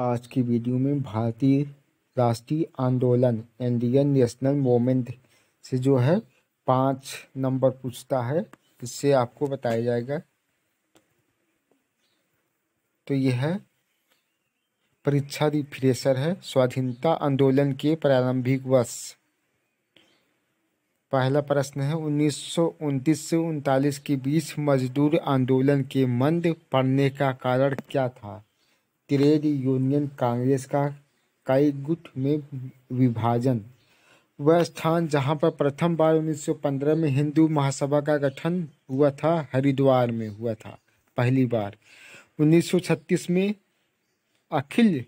आज की वीडियो में भारतीय राष्ट्रीय आंदोलन इंडियन नेशनल मोमेंट से जो है पाँच नंबर पूछता है इससे आपको बताया जाएगा तो यह है परीक्षा रिफ्रेशर है स्वाधीनता आंदोलन के प्रारंभिक वर्ष पहला प्रश्न है उन्नीस से उनतालीस के बीच मजदूर आंदोलन के मंद पड़ने का कारण क्या था ट्रेड यूनियन कांग्रेस का कई गुट में विभाजन वह स्थान जहां पर प्रथम बार 1915 में हिंदू महासभा का गठन हुआ था हरिद्वार में हुआ था पहली बार 1936 में अखिल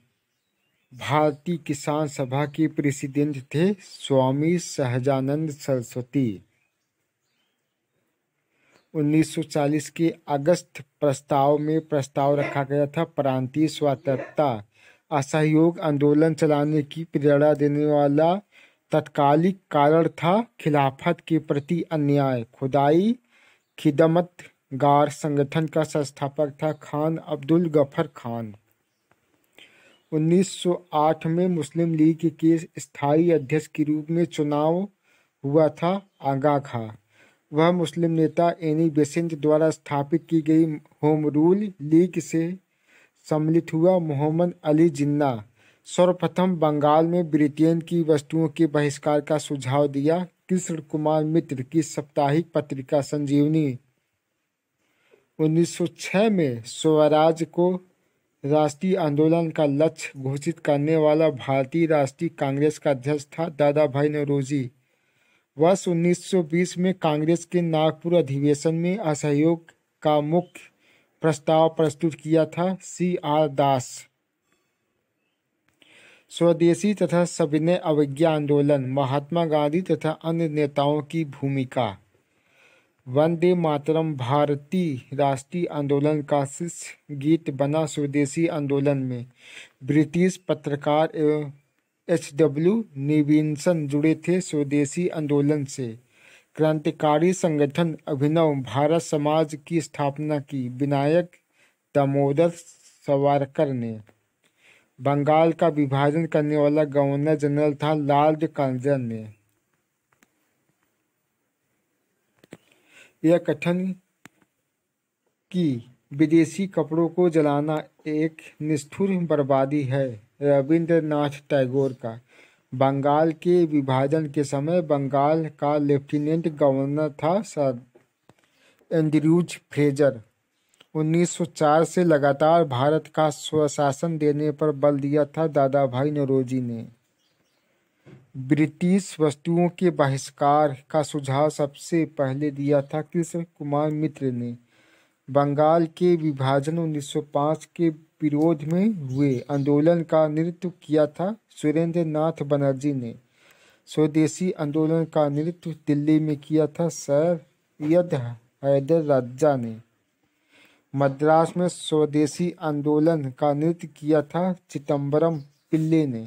भारतीय किसान सभा के प्रेसिडेंट थे स्वामी सहजानंद सरस्वती 1940 के अगस्त प्रस्ताव में प्रस्ताव रखा गया था प्रांतीय स्वतंत्रता असहयोग आंदोलन चलाने की प्रेरणा देने वाला तत्कालिक कारण था खिलाफत के प्रति अन्याय खुदाई खिदमत गार संगठन का संस्थापक था खान अब्दुल गफर खान 1908 में मुस्लिम लीग के स्थायी अध्यक्ष के रूप में चुनाव हुआ था आगा खा वह मुस्लिम नेता एनी बेसेंट द्वारा स्थापित की गई होम रूल लीग से सम्मिलित हुआ मोहम्मद अली जिन्ना सर्वप्रथम बंगाल में ब्रिटेन की वस्तुओं के बहिष्कार का सुझाव दिया कृष्ण कुमार मित्र की साप्ताहिक पत्रिका संजीवनी 1906 में स्वराज को राष्ट्रीय आंदोलन का लक्ष्य घोषित करने वाला भारतीय राष्ट्रीय कांग्रेस का अध्यक्ष था दादा भाई नौरोजी वर्ष 1920 में कांग्रेस के नागपुर अधिवेशन में असहयोग का मुख्य प्रस्ताव प्रस्तुत किया था सी आर दास स्वदेशी तथा सविनय अवज्ञा आंदोलन महात्मा गांधी तथा अन्य नेताओं की भूमिका वंदे मातरम भारतीय राष्ट्रीय आंदोलन का शीर्ष गीत बना स्वदेशी आंदोलन में ब्रिटिश पत्रकार एवं एच डब्ल्यू निविंसन जुड़े थे स्वदेशी आंदोलन से क्रांतिकारी संगठन अभिनव भारत समाज की स्थापना की विनायक दामोदर सवारकर ने बंगाल का विभाजन करने वाला गवर्नर जनरल था लाल कांजन ने यह कथन कि विदेशी कपड़ों को जलाना एक निष्ठुर बर्बादी है रविंद्रनाथ टैगोर का बंगाल के विभाजन के समय बंगाल का लेफ्टिनेंट गवर्नर था सर एंड्रयूज फ्रेजर 1904 से लगातार भारत का स्वशासन देने पर बल दिया था दादा भाई नरोजी ने ब्रिटिश वस्तुओं के बहिष्कार का सुझाव सबसे पहले दिया था कृष्ण कुमार मित्र ने बंगाल के विभाजन 1905 के विरोध में हुए आंदोलन का नेतृत्व किया था सुरेंद्र नाथ बनर्जी ने स्वदेशी आंदोलन का नेतृत्व दिल्ली में किया था सर यद हैदर राजा ने मद्रास में स्वदेशी आंदोलन का नेतृत्व किया था चिदम्बरम पिल्ले ने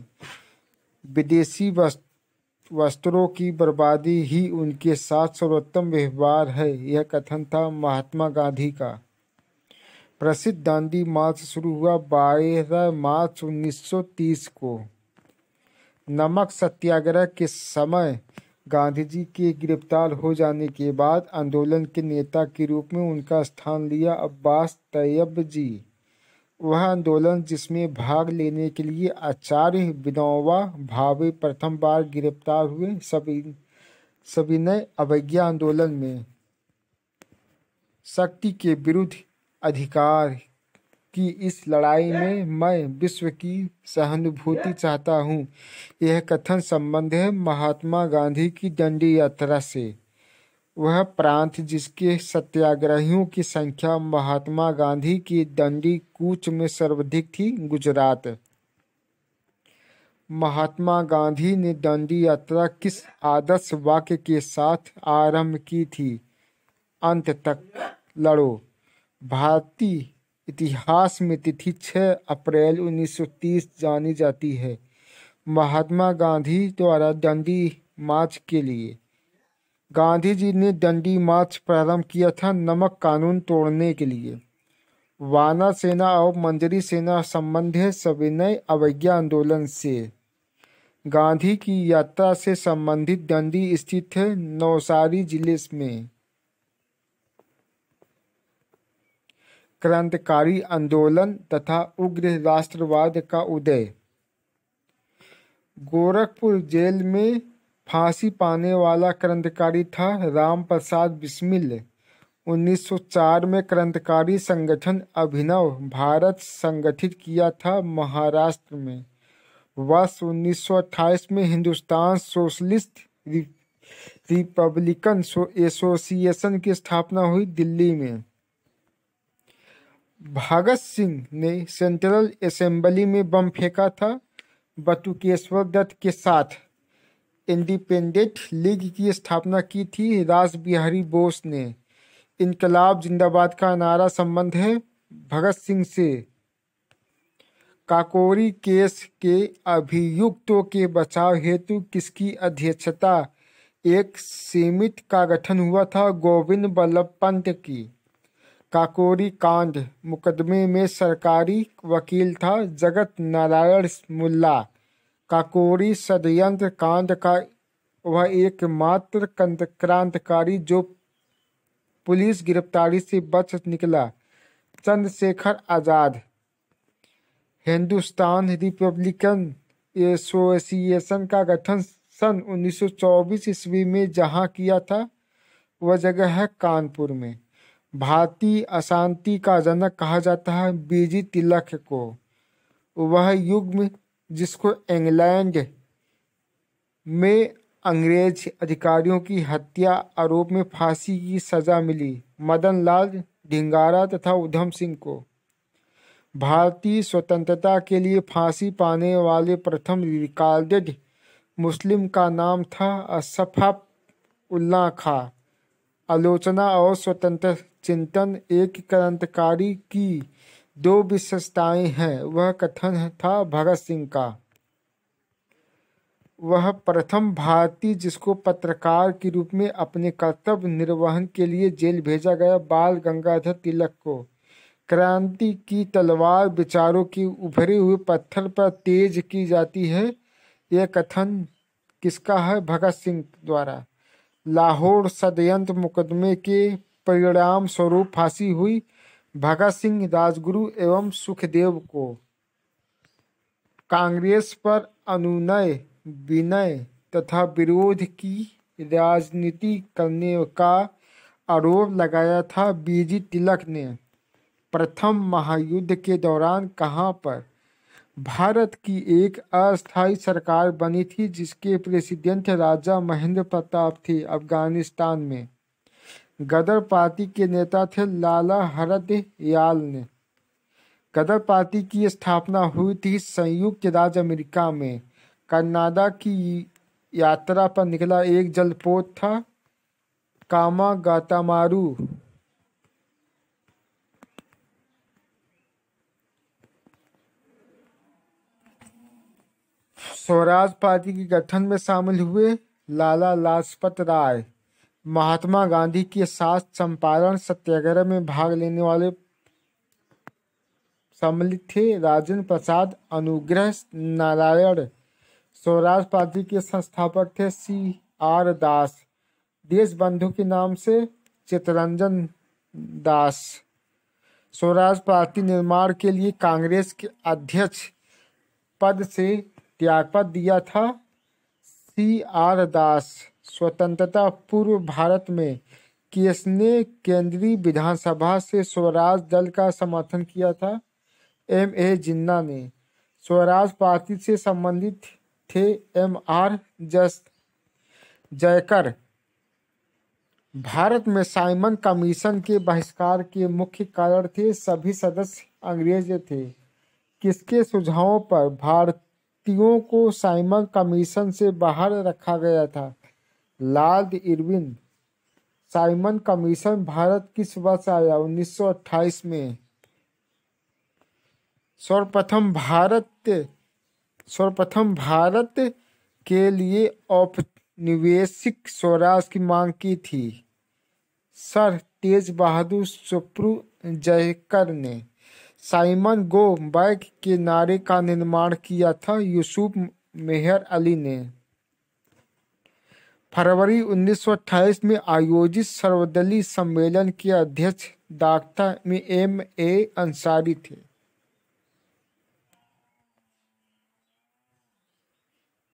विदेशी वस्तु वस्त्रों की बर्बादी ही उनके साथ सर्वोत्तम व्यवहार है यह कथन था महात्मा गांधी का प्रसिद्ध दांडी मार्च शुरू हुआ बारह मार्च 1930 को नमक सत्याग्रह के समय गांधी जी के गिरफ्तार हो जाने के बाद आंदोलन के नेता के रूप में उनका स्थान लिया अब्बास तैयब जी वह आंदोलन जिसमें भाग लेने के लिए आचार्य विनोवा भावे प्रथम बार गिरफ्तार हुए सभी सविनय अवज्ञा आंदोलन में शक्ति के विरुद्ध अधिकार की इस लड़ाई में मैं विश्व की सहानुभूति चाहता हूँ यह कथन संबंध है महात्मा गांधी की दंडी यात्रा से वह प्रांत जिसके सत्याग्रहियों की संख्या महात्मा गांधी की दंडी कूच में सर्वाधिक थी गुजरात महात्मा गांधी ने दंडी यात्रा किस आदर्श वाक्य के साथ आरंभ की थी अंत तक लड़ो भारतीय इतिहास में तिथि 6 अप्रैल 1930 जानी जाती है महात्मा गांधी द्वारा दंडी मार्च के लिए गांधी जी ने दंडी मार्च प्रारंभ किया था नमक कानून तोड़ने के लिए वाना सेना और मंजरी सेना संबंध है सविनय अवज्ञा आंदोलन से गांधी की यात्रा से संबंधित दंडी स्थित है नौसारी जिले में क्रांतिकारी आंदोलन तथा उग्र राष्ट्रवाद का उदय गोरखपुर जेल में फांसी पाने वाला क्रांतिकारी था राम प्रसाद बिस्मिल 1904 में क्रांतिकारी संगठन अभिनव भारत संगठित किया था महाराष्ट्र में वर्ष उन्नीस में हिंदुस्तान सोशलिस्ट रिपब्लिकन एसोसिएशन की स्थापना हुई दिल्ली में भगत सिंह ने सेंट्रल असेंबली में बम फेंका था बटुकेश्वर दत्त के साथ इंडिपेंडेंट लीग की स्थापना की थी रास बिहारी बोस ने इनकलाब जिंदाबाद का नारा संबंध है भगत सिंह से काकोरी केस के अभियुक्तों के बचाव हेतु किसकी अध्यक्षता एक सीमित का गठन हुआ था गोविंद बल्लभ पंत की काकोरी कांड मुकदमे में सरकारी वकील था जगत नारायण मुल्ला काकोरी षडयंत्र कांड का वह एकमात्र क्रांतिकारी जो पुलिस गिरफ्तारी से बच निकला चंद्रशेखर आजाद हिंदुस्तान रिपब्लिकन एसोसिएशन का गठन सन 1924 ईस्वी में जहां किया था वह जगह है कानपुर में भारतीय अशांति का जनक कहा जाता है बीजी तिलक को वह युग्म जिसको इंग्लैंड में अंग्रेज अधिकारियों की हत्या आरोप में फांसी की सजा मिली मदन लाल ढिंगारा तथा उधम सिंह को भारतीय स्वतंत्रता के लिए फांसी पाने वाले प्रथम रिकॉर्डेड मुस्लिम का नाम था असफा उल्ला खा आलोचना और स्वतंत्र चिंतन एक क्रांतकारी की दो विशेषताएं हैं वह कथन था भगत सिंह का वह प्रथम भारतीय जिसको पत्रकार के रूप में अपने कर्तव्य निर्वहन के लिए जेल भेजा गया बाल गंगाधर तिलक को क्रांति की तलवार विचारों की उभरे हुए पत्थर पर तेज की जाती है यह कथन किसका है भगत सिंह द्वारा लाहौर षडयंत्र मुकदमे के परिणाम स्वरूप फांसी हुई भगत सिंह राजगुरु एवं सुखदेव को कांग्रेस पर अनुनय विनय तथा विरोध की राजनीति करने का आरोप लगाया था बीजी तिलक ने प्रथम महायुद्ध के दौरान कहाँ पर भारत की एक अस्थायी सरकार बनी थी जिसके प्रेसिडेंट राजा महेंद्र प्रताप थे अफगानिस्तान में गदर पार्टी के नेता थे लाला हरत याल ने गदर पार्टी की स्थापना हुई थी संयुक्त राज्य अमेरिका में कनाडा की यात्रा पर निकला एक जलपोत था कामा गातामारू स्वराज पार्टी के गठन में शामिल हुए लाला लाजपत राय महात्मा गांधी के साथ चंपारण सत्याग्रह में भाग लेने वाले सम्मिलित थे राजेंद्र प्रसाद अनुग्रह नारायण स्वराज पार्टी के संस्थापक थे सी आर दास देश बंधु के नाम से चितरंजन दास स्वराज पार्टी निर्माण के लिए कांग्रेस के अध्यक्ष पद से त्यागपत्र दिया था सी आर दास स्वतंत्रता पूर्व भारत में किसने केंद्रीय विधानसभा से स्वराज दल का समर्थन किया था एम ए जिन्ना ने स्वराज पार्टी से संबंधित थे एम आर जस जयकर भारत में साइमन कमीशन के बहिष्कार के मुख्य कारण थे सभी सदस्य अंग्रेज थे किसके सुझावों पर भारतीयों को साइमन कमीशन से बाहर रखा गया था lord Irwin Simon commission Bharat किस वर्ष आया 1928 में सर्वप्रथम भारत सर्वप्रथम भारत के लिए औपनिवेशिक स्वराज की मांग की थी सर तेज बहादुर सुप्रु जयकर ने साइमन गो बैक के नारे का निर्माण किया था यूसुफ मेहर अली ने फरवरी 1928 में आयोजित सर्वदलीय सम्मेलन के अध्यक्ष डाक्टर में एम ए अंसारी थे